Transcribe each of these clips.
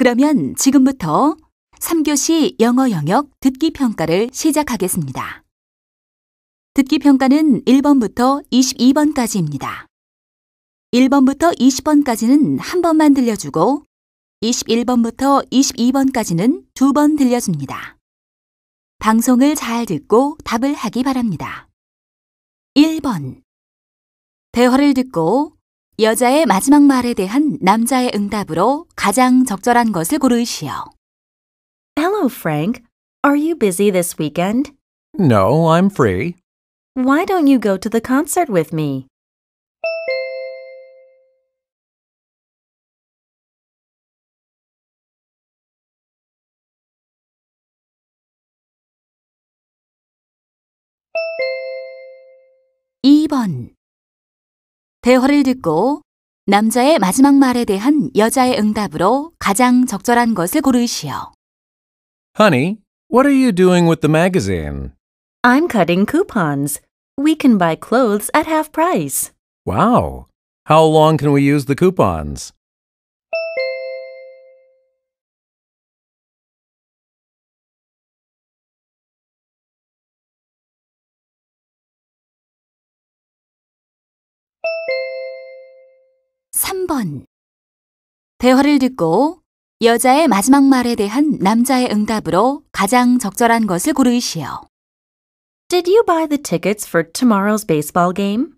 그러면 지금부터 3교시 영어 영역 듣기 평가를 시작하겠습니다. 듣기 평가는 1번부터 22번까지입니다. 1번부터 20번까지는 한 번만 들려주고 21번부터 22번까지는 두 번 들려줍니다. 방송을 잘 듣고 답을 하기 바랍니다. 1번 대화를 듣고 여자의 마지막 말에 대한 남자의 응답으로 가장 적절한 것을 고르시오. Hello, Frank. Are you busy this weekend? No, I'm free. Why don't you go to the concert with me? 대화를 듣고 남자의 마지막 말에 대한 여자의 응답으로 가장 적절한 것을 고르시오. Honey, what are you doing with the magazine? I'm cutting coupons. We can buy clothes at half price. Wow. How long can we use the coupons? 3번. 대화를 듣고 여자의 마지막 말에 대한 남자의 응답으로 가장 적절한 것을 고르시오. Did you buy the tickets for tomorrow's baseball game?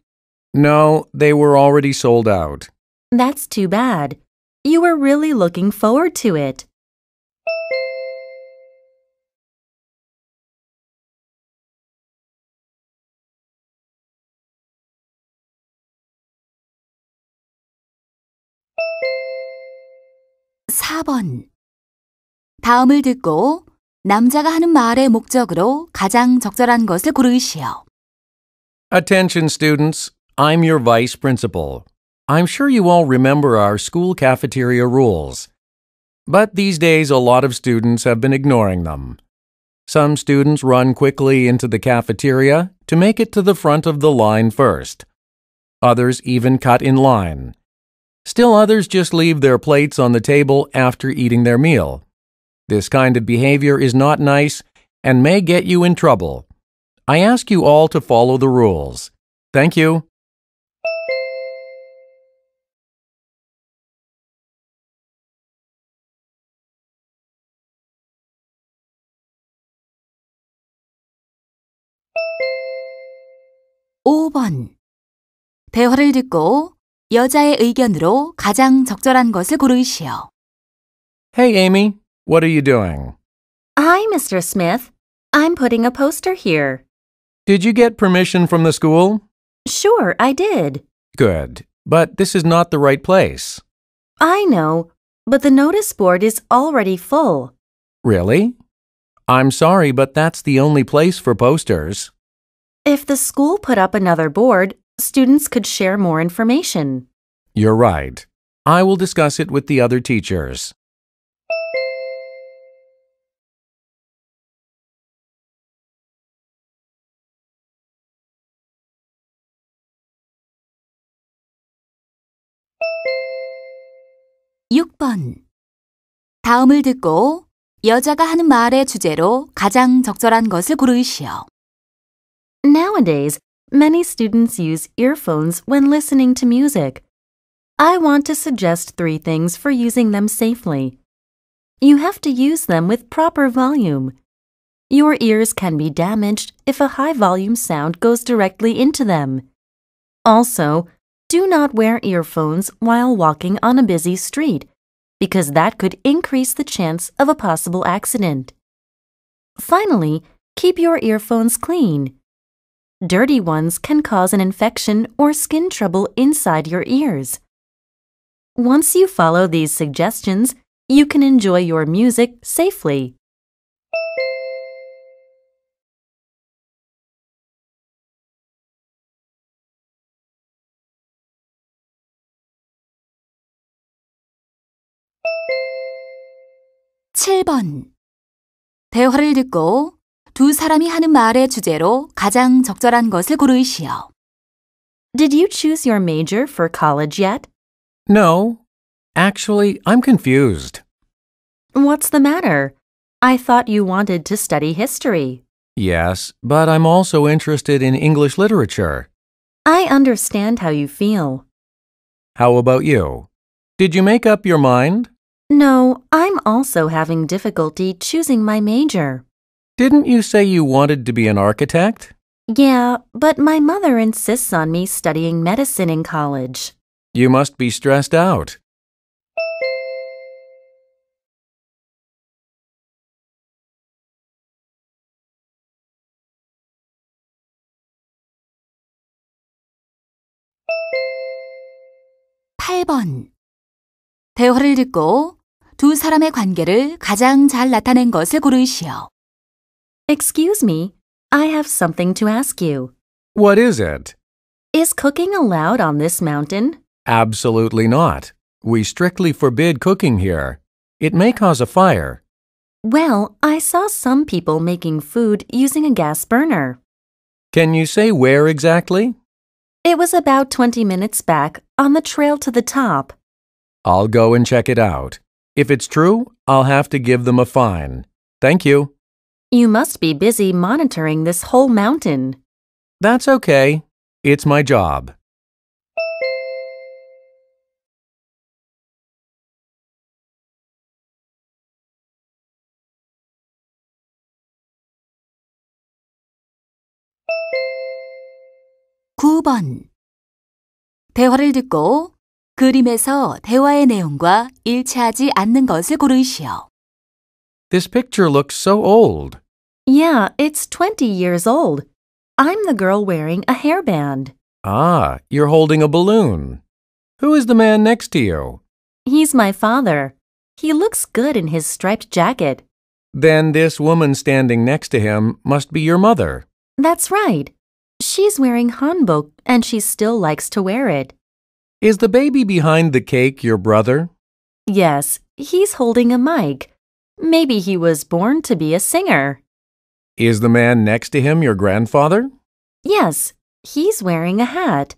No, they were already sold out. That's too bad. You were really looking forward to it. 4번. 다음을 듣고 남자가 하는 말의 목적으로 가장 적절한 것을 고르시오. Attention students, I'm your vice principal. I'm sure you all remember our school cafeteria rules. But these days a lot of students have been ignoring them. Some students run quickly into the cafeteria to make it to the front of the line first. Others even cut in line. Still others just leave their plates on the table after eating their meal. This kind of behavior is not nice and may get you in trouble. I ask you all to follow the rules. Thank you. 대화를 듣고 여자의 의견으로 가장 적절한 것을 고르시오. Hey, Amy. What are you doing? Hi, Mr. Smith. I'm putting a poster here. Did you get permission from the school? Sure, I did. Good. But this is not the right place. I know, but the notice board is already full. Really? I'm sorry, but that's the only place for posters. If the school put up another board, students could share more information. You're right. I will discuss it with the other teachers. (6번) 다음을 듣고 여자가 하는 말의 주제로 가장 적절한 것을 고르시오. Nowadays, Many students use earphones when listening to music. I want to suggest three things for using them safely. You have to use them with proper volume. Your ears can be damaged if a high volume sound goes directly into them. Also, do not wear earphones while walking on a busy street because that could increase the chance of a possible accident. Finally, keep your earphones clean. Dirty ones can cause an infection or skin trouble inside your ears. Once you follow these suggestions, you can enjoy your music safely. (7번) 대화를 듣고 두 사람이 하는 말의 주제로 가장 적절한 것을 고르시오. Did you choose your major for college yet? No. Actually, I'm confused. What's the matter? I thought you wanted to study history. Yes, but I'm also interested in English literature. I understand how you feel. How about you? Did you make up your mind? No, I'm also having difficulty choosing my major. Didn't you say you wanted to be an architect? Yeah, but my mother insists on me studying medicine in college. You must be stressed out. (8번) 대화를 듣고 두 사람의 관계를 가장 잘 나타낸 것을 고르시오. Excuse me, I have something to ask you. What is it? Is cooking allowed on this mountain? Absolutely not. We strictly forbid cooking here. It may cause a fire. Well, I saw some people making food using a gas burner. Can you say where exactly? It was about 20 minutes back on the trail to the top. I'll go and check it out. If it's true, I'll have to give them a fine. Thank you. You must be busy monitoring this whole mountain. That's okay. It's my job. 대화를 듣고 그림에서 대화의 내용과 일치하지 않는 것을 고르시오. This picture looks so old. Yeah, it's 20 years old. I'm the girl wearing a hairband. Ah, you're holding a balloon. Who is the man next to you? He's my father. He looks good in his striped jacket. Then this woman standing next to him must be your mother. That's right. She's wearing hanbok and she still likes to wear it. Is the baby behind the cake your brother? Yes, he's holding a mic. Maybe he was born to be a singer. Is the man next to him your grandfather? Yes, he's wearing a hat.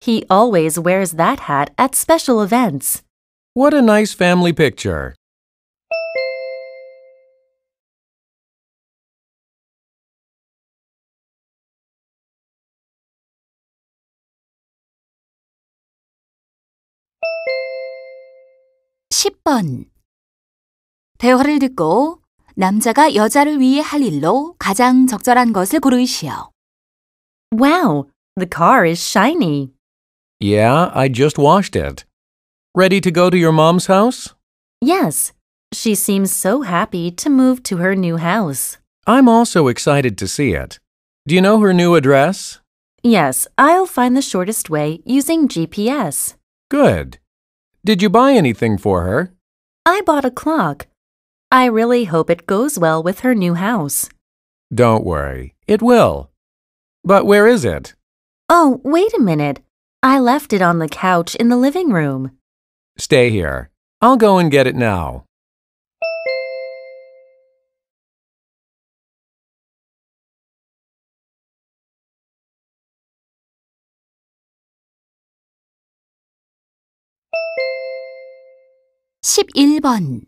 He always wears that hat at special events. What a nice family picture. (10번) 대화를 듣고 남자가 여자를 위해 할 일로 가장 적절한 것을 고르시오. Wow, the car is shiny. Yeah, I just washed it. Ready to go to your mom's house? Yes. She seems so happy to move to her new house. I'm also excited to see it. Do you know her new address? Yes, I'll find the shortest way using GPS. Good. Did you buy anything for her? I bought a clock. I really hope it goes well with her new house. Don't worry, it will. But where is it? Oh, wait a minute. I left it on the couch in the living room. Stay here. I'll go and get it now. (11번)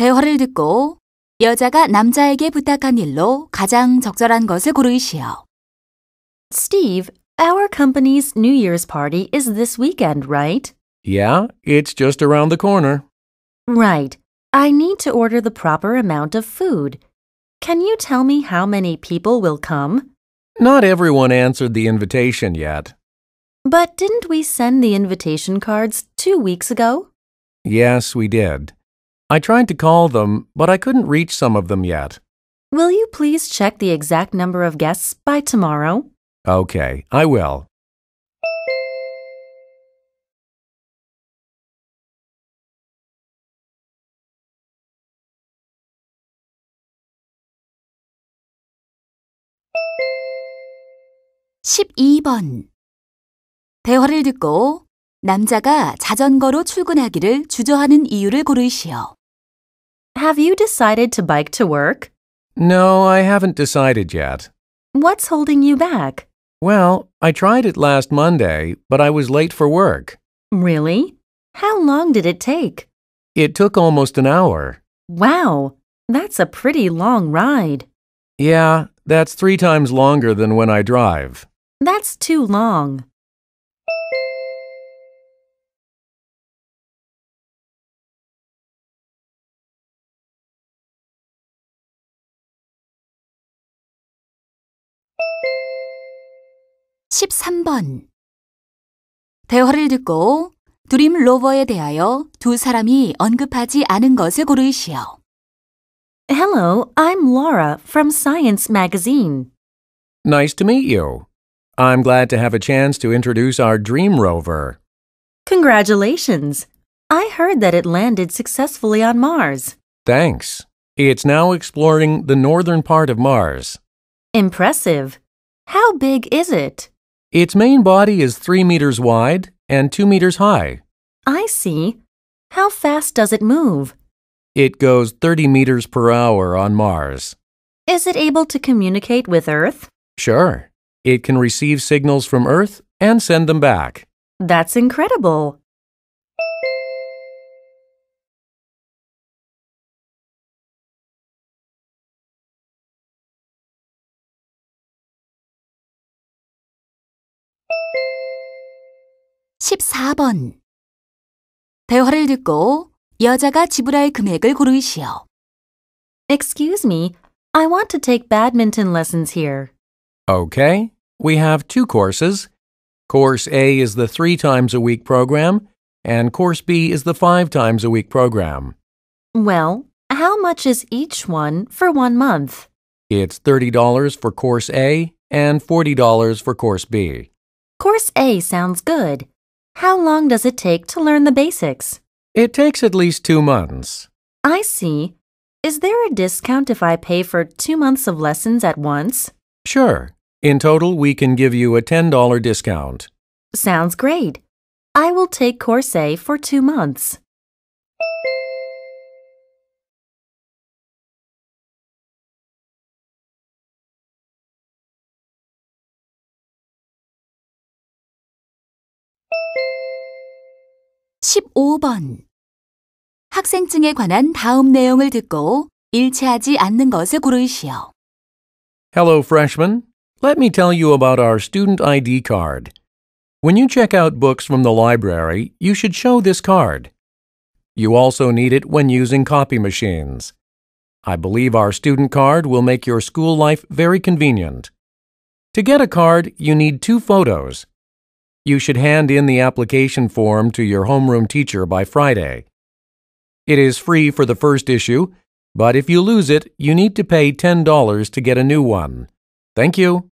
대화를 듣고 여자가 남자에게 부탁한 일로 가장 적절한 것을 고르시오. Steve, our company's New Year's party is this weekend, right? Yeah, it's just around the corner. Right. I need to order the proper amount of food. Can you tell me how many people will come? Not everyone answered the invitation yet. But didn't we send the invitation cards two weeks ago? Yes, we did. I tried to call them, but I couldn't reach some of them yet. Will you please check the exact number of guests by tomorrow? Okay, I will. (12번) 대화를 듣고 남자가 자전거로 출근하기를 주저하는 이유를 고르시오. Have you decided to bike to work? No, I haven't decided yet. What's holding you back? Well, I tried it last Monday, but I was late for work. Really? How long did it take? It took almost an hour. Wow, that's a pretty long ride. Yeah, that's three times longer than when I drive. That's too long. 13번 대화를 듣고 드림 로버에 대하여 두 사람이 언급하지 않은 것을 고르시오. Hello, I'm Laura from Science Magazine. Nice to meet you. I'm glad to have a chance to introduce our dream rover. Congratulations. I heard that it landed successfully on Mars. Thanks. It's now exploring the northern part of Mars. Impressive. How big is it? Its main body is 3 meters wide and 2 meters high. I see. How fast does it move? It goes 30 meters per hour on Mars. Is it able to communicate with Earth? Sure. It can receive signals from Earth and send them back. That's incredible. 14번 대화를 듣고 여자가 지불할 금액을 고르시오. Excuse me, I want to take badminton lessons here. Okay, we have two courses. Course A is the three times a week program, and Course B is the five times a week program. Well, how much is each one for one month? It's $30 for Course A and $40 for Course B. Course A sounds good. How long does it take to learn the basics? It takes at least two months. I see. Is there a discount if I pay for two months of lessons at once? Sure. In total, we can give you a $10 discount. Sounds great. I will take Course A for two months. 15번. 학생증에 관한 다음 내용을 듣고 일치하지 않는 것을 고르시오. Hello, freshmen. Let me tell you about our student ID card. When you check out books from the library, you should show this card. You also need it when using copy machines. I believe our student card will make your school life very convenient. To get a card, you need two photos you should hand in the application form to your homeroom teacher by Friday. It is free for the first issue, but if you lose it, you need to pay $10 to get a new one. Thank you.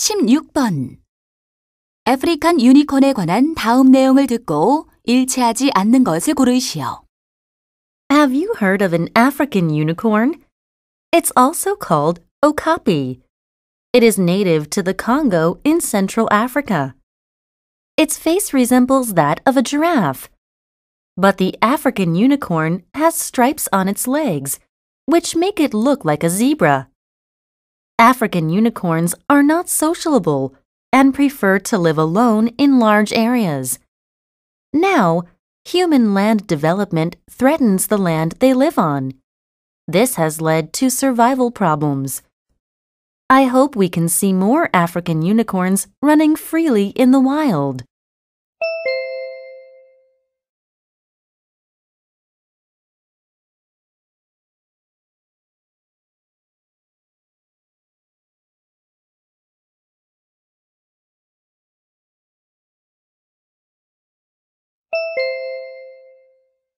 16번 아프리칸 유니콘에 관한 다음 내용을 듣고 일치하지 않는 것을 고르시오. Have you heard of an African unicorn? It's also called okapi. It is native to the Congo in Central Africa. Its face resembles that of a giraffe. But the African unicorn has stripes on its legs, which make it look like a zebra. African unicorns are not sociable and prefer to live alone in large areas. Now, human land development threatens the land they live on. This has led to survival problems. I hope we can see more African unicorns running freely in the wild.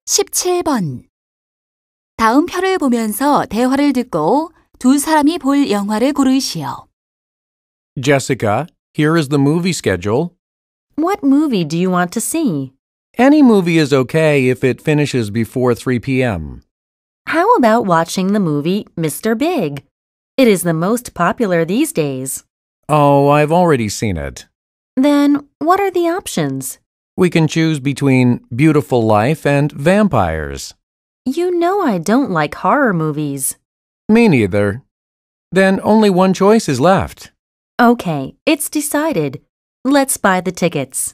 17번. 다음 표를 보면서 대화를 듣고 두 사람이 볼 영화를 고르시오. Jessica, here is the movie schedule. What movie do you want to see? Any movie is okay if it finishes before 3 p.m. How about watching the movie Mr. Big? It is the most popular these days. Oh, I've already seen it. Then what are the options? We can choose between Beautiful Life and Vampires. You know I don't like horror movies. Me neither. Then only one choice is left. Okay, it's decided. Let's buy the tickets.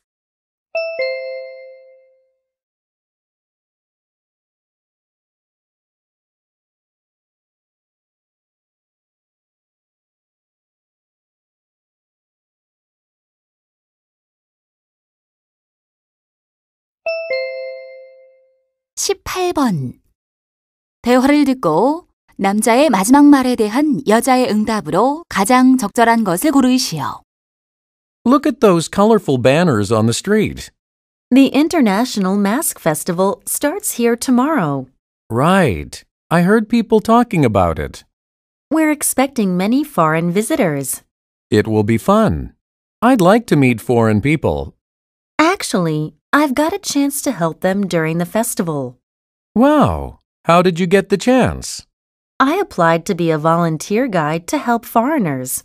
18번. 대화를 듣고 남자의 마지막 말에 대한 여자의 응답으로 가장 적절한 것을 고르시오. Look at those colorful banners on the street. The International Mask Festival starts here tomorrow. Right. I heard people talking about it. We're expecting many foreign visitors. It will be fun. I'd like to meet foreign people. Actually, I've got a chance to help them during the festival. Wow! How did you get the chance? I applied to be a volunteer guide to help foreigners.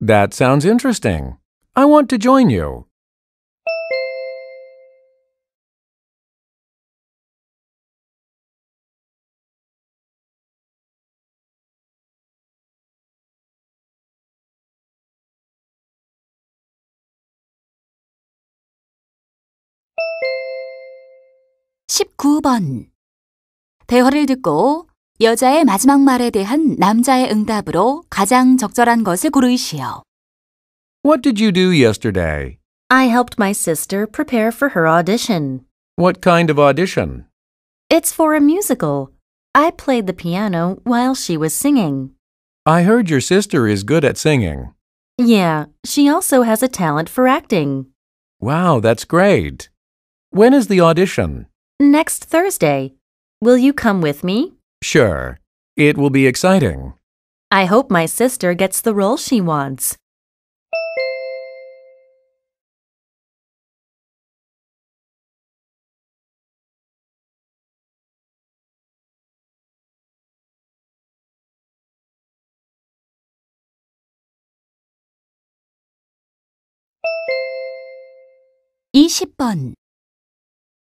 That sounds interesting. I want to join you. 대화를 듣고 여자의 마지막 말에 대한 남자의 응답으로 가장 적절한 것을 고르시오. What did you do yesterday? I helped my sister prepare for her audition. What kind of audition? It's for a musical. I played the piano while she was singing. I heard your sister is good at singing. Yeah, she also has a talent for acting. Wow, that's great. When is the audition? Next Thursday. Will you come with me? Sure. It will be exciting. I hope my sister gets the role she wants. 번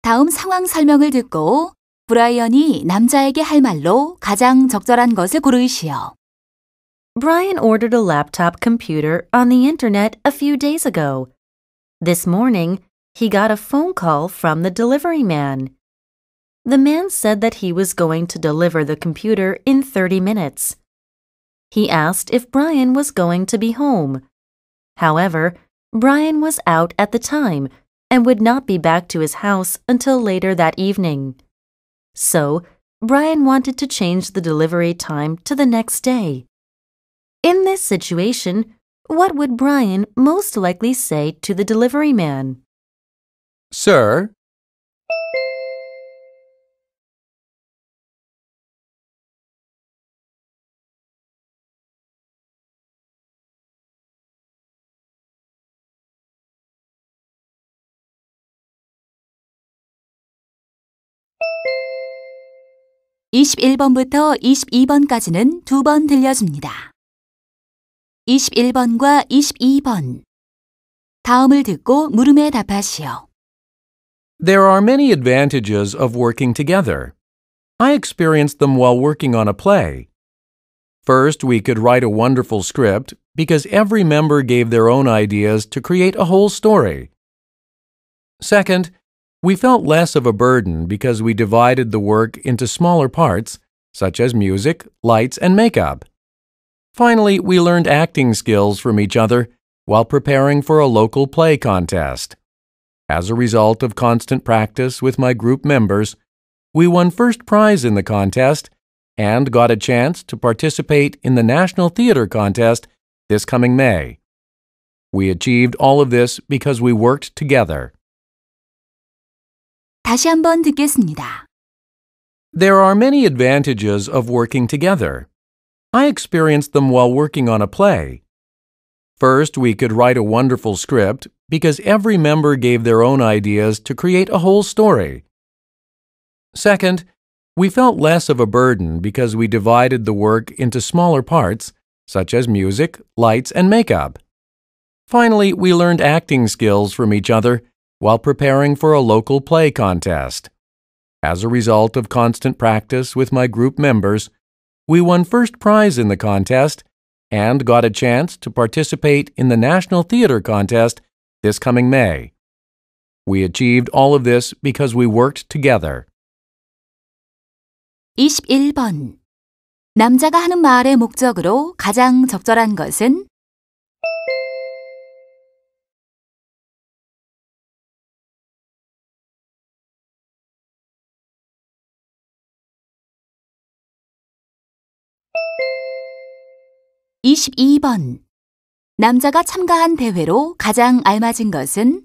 다음 상황 설명을 듣고 브라이언이 남자에게 할 말로 가장 적절한 것을 고르시오. Brian ordered a laptop computer on the internet a few days ago. This morning, he got a phone call from the delivery man. The man said that he was going to deliver the computer in 30 minutes. He asked if Brian was going to be home. However, Brian was out at the time and would not be back to his house until later that evening. So, Brian wanted to change the delivery time to the next day. In this situation, what would Brian most likely say to the delivery man? Sir, 21번부터 22번까지는 들려줍니다. 21번과 22번. 다음을 듣고 물음에 답하시오. There are many advantages of working together. I experienced them while working on a play. First, we could write a wonderful script because every member gave their own ideas to create a whole story. Second, we felt less of a burden because we divided the work into smaller parts, such as music, lights, and makeup. Finally, we learned acting skills from each other while preparing for a local play contest. As a result of constant practice with my group members, we won first prize in the contest and got a chance to participate in the National Theater Contest this coming May. We achieved all of this because we worked together. 다시 한번 듣겠습니다. There are many advantages of working together. I experienced them while working on a play. First, we could write a wonderful script because every member gave their own ideas to create a whole story. Second, we felt less of a burden because we divided the work into smaller parts, such as music, lights, and makeup. Finally, we learned acting skills from each other while preparing for a local play contest. As a result of constant practice with my group members, we won first prize in the contest and got a chance to participate in the National Theater Contest this coming May. We achieved all of this because we worked together. 21번 남자가 하는 말의 목적으로 가장 적절한 것은 22번 남자가 참가한 대회로 가장 알맞은 것은